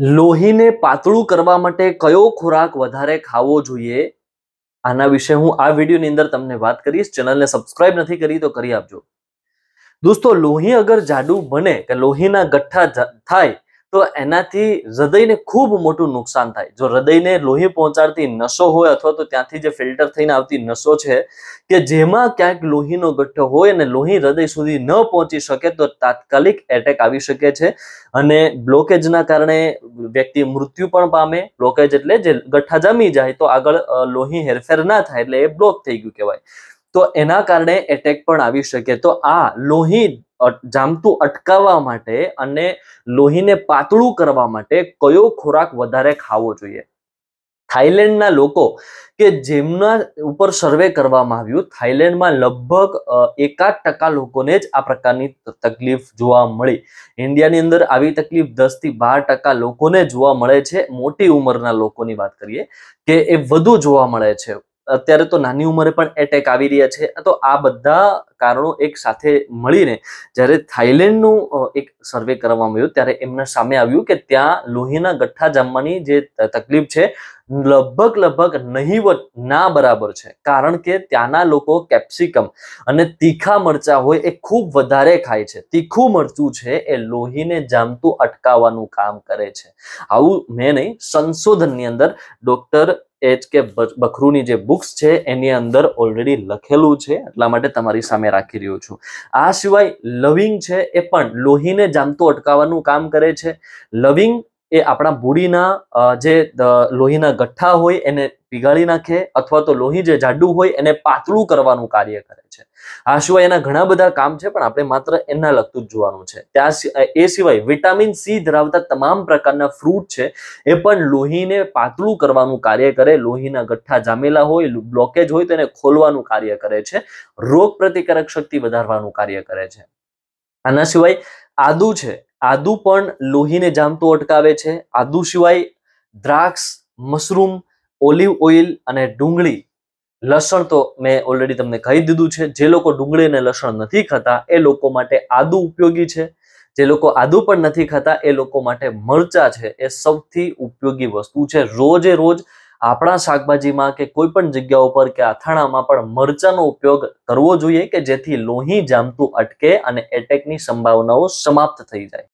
લોહીને પાતળું કરવા માટે કયો ખોરાક વધારે ખાવો જોઈએ આના વિશે હું આ વિડીયોની અંદર તમને વાત કરીશ ચેનલને સબસ્ક્રાઇબ નથી કરી તો કરી આપજો દોસ્તો લોહી અગર જાડું બને કે લોહીના ગઠ્ઠા થાય તો એનાથી હૃદયને ખૂબ મોટું નુકસાન થાય જો હૃદયને લોહી પહોંચાડતી નસો હોય અથવા તો ત્યાંથી જે ફિલ્ટર થઈને આવતી નસો છે કે જેમાં ક્યાંક લોહીનો ગઠ્ઠો હોય અને લોહી હૃદય સુધી ન પહોંચી શકે તો તાત્કાલિક એટેક આવી શકે છે અને બ્લોકેજના કારણે વ્યક્તિ મૃત્યુ પણ પામે બ્લોકેજ એટલે જે ગઠ્ઠા જમી જાય તો આગળ લોહી હેરફેર ના થાય એટલે એ બ્લોક થઈ ગયું કહેવાય તો એના કારણે એટેક પણ આવી શકે તો આ લોહી જામતું અટકાવવા માટે અને લોહીને પાતળું કરવા માટે કયો ખોરાક વધારે ખાવો જોઈએ થાઈલેન્ડના લોકો કે જેમના ઉપર સર્વે કરવામાં આવ્યું થાઈલેન્ડમાં લગભગ એકાદ ટકા લોકોને જ આ પ્રકારની તકલીફ જોવા મળી ઇન્ડિયાની અંદર આવી તકલીફ દસ થી બાર ટકા લોકોને જોવા મળે છે મોટી ઉંમરના લોકોની વાત કરીએ કે એ વધુ જોવા મળે છે અત્યારે તો નાની ઉંમરે પણ એટેક આવી રહ્યા છે તો આ બધા કારણો એક સાથે મળીને જ્યારે થાઈલેન્ડનું એક સર્વે કરવામાં આવ્યું ત્યારે એમના સામે આવ્યું કે ત્યાં લોહીના ગઠ્ઠા જમવાની જે તકલીફ છે લગભગ લગભગ નહીવત ના બરાબર છે કારણ કે ત્યાંના લોકો કેપ્સિકમ અને તીખા મરચા હોય એ ખૂબ વધારે ખાય છે તીખું મરચું છે એ લોહીને જામતું અટકાવવાનું કામ કરે છે આવું મેં નહીં સંશોધનની અંદર ડોક્ટર એચ કે બખરૂની જે બુક્સ છે એની અંદર ઓલરેડી લખેલું છે એટલા માટે તમારી સામે રાખી રહ્યો છું આ સિવાય લવિંગ છે એ પણ લોહીને જામતું અટકાવવાનું કામ કરે છે લવિંગ એ આપણા મૂડીના જે લોહીના ગઠ્ઠા હોય એને પીગાળી નાખે અથવા તો લોહી જે જાડું હોય એને પાતળું કરવાનું કાર્ય કરે છે આ સિવાય એના ઘણા બધા કામ છે પણ આપણે માત્ર એના લગતું જ જોવાનું છે ત્યાં એ સિવાય વિટામિન સી ધરાવતા તમામ પ્રકારના ફ્રૂટ છે એ પણ લોહીને પાતળું કરવાનું કાર્ય કરે લોહીના ગઠ્ઠા જામેલા હોય બ્લોકેજ હોય તો એને ખોલવાનું કાર્ય કરે છે રોગ પ્રતિકારક શક્તિ વધારવાનું કાર્ય કરે છે આના સિવાય આદુ છે આદુ પણ લોહીને જામતું અટકાવે છે આદુ સિવાય દ્રાક્ષ મશરૂમ ઓલિવ ઓઇલ અને ડુંગળી લસણ તો મેં ઓલરેડી તમને કહી દીધું છે જે લોકો ડુંગળી અને લસણ નથી ખાતા એ લોકો માટે આદુ ઉપયોગી છે જે લોકો આદુ પણ નથી ખાતા એ લોકો માટે મરચા છે એ સૌથી ઉપયોગી વસ્તુ છે રોજે રોજ આપણા શાકભાજીમાં કે કોઈ પણ જગ્યા ઉપર કે અથાણામાં પણ મરચાનો ઉપયોગ કરવો જોઈએ કે જેથી લોહી જામતું અટકે અને એટેકની સંભાવનાઓ સમાપ્ત થઈ જાય